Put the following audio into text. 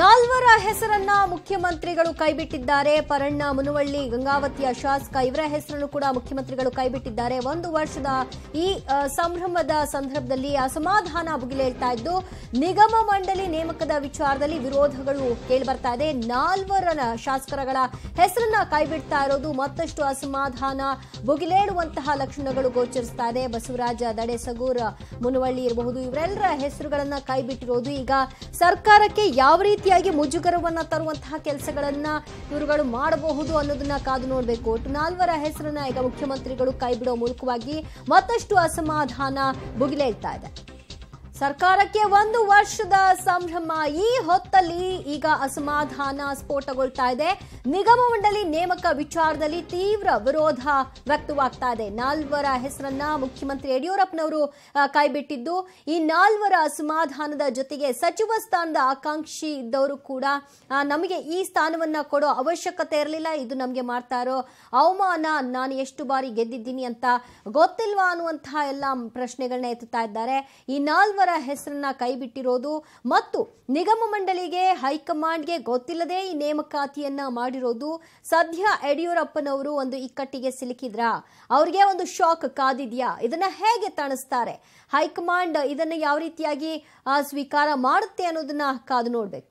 ನಾಲ್ವರ ಹೆಸರನ್ನ ಮುಖ್ಯಮಂತ್ರಿಗಳು ಕೈಬಿಟ್ಟಿದ್ದಾರೆ ಪರಣ್ಣ ಮುನವಳ್ಳಿ ಗಂಗಾವತಿಯ ಶಾಸಕ ಇವರ ಹೆಸರನ್ನು ಕೂಡ ಮುಖ್ಯಮಂತ್ರಿಗಳು ಕೈಬಿಟ್ಟಿದ್ದಾರೆ ಒಂದು ವರ್ಷದ ಈ ಸಂಭ್ರಮದ ಸಂದರ್ಭದಲ್ಲಿ ಅಸಮಾಧಾನ ಭುಗಿಲೇಳ್ತಾ ಇದ್ದು ನಿಗಮ ಮಂಡಳಿ ನೇಮಕದ ವಿಚಾರದಲ್ಲಿ ವಿರೋಧಗಳು ಕೇಳಿಬರ್ತಾ ಇದೆ ನಾಲ್ವರ ಶಾಸಕರಗಳ ಹೆಸರನ್ನ ಕೈಬಿಡ್ತಾ ಇರೋದು ಮತ್ತಷ್ಟು ಅಸಮಾಧಾನ ಭುಗಿಲೇಳುವಂತಹ ಲಕ್ಷಣಗಳು ಗೋಚರಿಸ್ತಾ ಇದೆ ಬಸವರಾಜ ದಡೆಸಗೂರ್ ಮುನವಳ್ಳಿ ಇರಬಹುದು ಇವರೆಲ್ಲರ ಹೆಸರುಗಳನ್ನ ಕೈಬಿಟ್ಟಿರೋದು ಈಗ ಸರ್ಕಾರಕ್ಕೆ ಯಾವ ರೀತಿ ರೀತಿಯಾಗಿ ಮುಜುಗರವನ್ನು ತರುವಂತಹ ಕೆಲಸಗಳನ್ನು ಇವರುಗಳು ಮಾಡಬಹುದು ಅನ್ನೋದನ್ನ ಕಾದು ನೋಡಬೇಕು ಒಟ್ಟು ನಾಲ್ವರ ಹೆಸರನ್ನ ಈಗ ಮುಖ್ಯಮಂತ್ರಿಗಳು ಕೈಬಿಡೋ ಮೂಲಕವಾಗಿ ಮತ್ತಷ್ಟು ಅಸಮಾಧಾನ ಭುಗಿಲೇಳ್ತಾ ಇದೆ ಸರ್ಕಾರಕ್ಕೆ ಒಂದು ವರ್ಷದ ಸಂಭ್ರಮ ಈ ಹೊತ್ತಲ್ಲಿ ಈಗ ಅಸಮಾಧಾನ ಸ್ಫೋಟಗೊಳ್ತಾ ಇದೆ ನಿಗಮ ಮಂಡಳಿ ನೇಮಕ ವಿಚಾರದಲ್ಲಿ ತೀವ್ರ ವಿರೋಧ ವ್ಯಕ್ತವಾಗ್ತಾ ಇದೆ ನಾಲ್ವರ ಹೆಸರನ್ನ ಮುಖ್ಯಮಂತ್ರಿ ಯಡಿಯೂರಪ್ಪನವರು ಕೈಬಿಟ್ಟಿದ್ದು ಈ ನಾಲ್ವರ ಅಸಮಾಧಾನದ ಜೊತೆಗೆ ಸಚಿವ ಸ್ಥಾನದ ಆಕಾಂಕ್ಷಿ ಇದ್ದವರು ಕೂಡ ನಮಗೆ ಈ ಸ್ಥಾನವನ್ನ ಕೊಡೋ ಅವಶ್ಯಕತೆ ಇರಲಿಲ್ಲ ಇದು ನಮಗೆ ಮಾಡ್ತಾ ಇರೋ ಅವಮಾನ ನಾನು ಎಷ್ಟು ಬಾರಿ ಗೆದ್ದಿದ್ದೀನಿ ಅಂತ ಗೊತ್ತಿಲ್ವಾ ಅನ್ನುವಂತಹ ಎಲ್ಲ ಪ್ರಶ್ನೆಗಳನ್ನ ಎತ್ತುತ್ತಾ ಇದ್ದಾರೆ ಈ ನಾಲ್ವರ ಸಚಿವರ ಹೆಸರನ್ನ ಕೈಬಿಟ್ಟಿರೋದು ಮತ್ತು ನಿಗಮ ಮಂಡಳಿಗೆ ಹೈಕಮಾಂಡ್ಗೆ ಗೊತ್ತಿಲ್ಲದೆ ಈ ನೇಮಕಾತಿಯನ್ನ ಮಾಡಿರೋದು ಸದ್ಯ ಯಡಿಯೂರಪ್ಪನವರು ಒಂದು ಇಕ್ಕಟ್ಟಿಗೆ ಸಿಲುಕಿದ್ರ ಅವ್ರಿಗೆ ಒಂದು ಶಾಕ್ ಕಾದಿದ್ಯಾ ಇದನ್ನ ಹೇಗೆ ತಣಿಸ್ತಾರೆ ಹೈಕಮಾಂಡ್ ಇದನ್ನ ಯಾವ ರೀತಿಯಾಗಿ ಸ್ವೀಕಾರ ಮಾಡುತ್ತೆ ಅನ್ನೋದನ್ನ ಕಾದು ನೋಡ್ಬೇಕು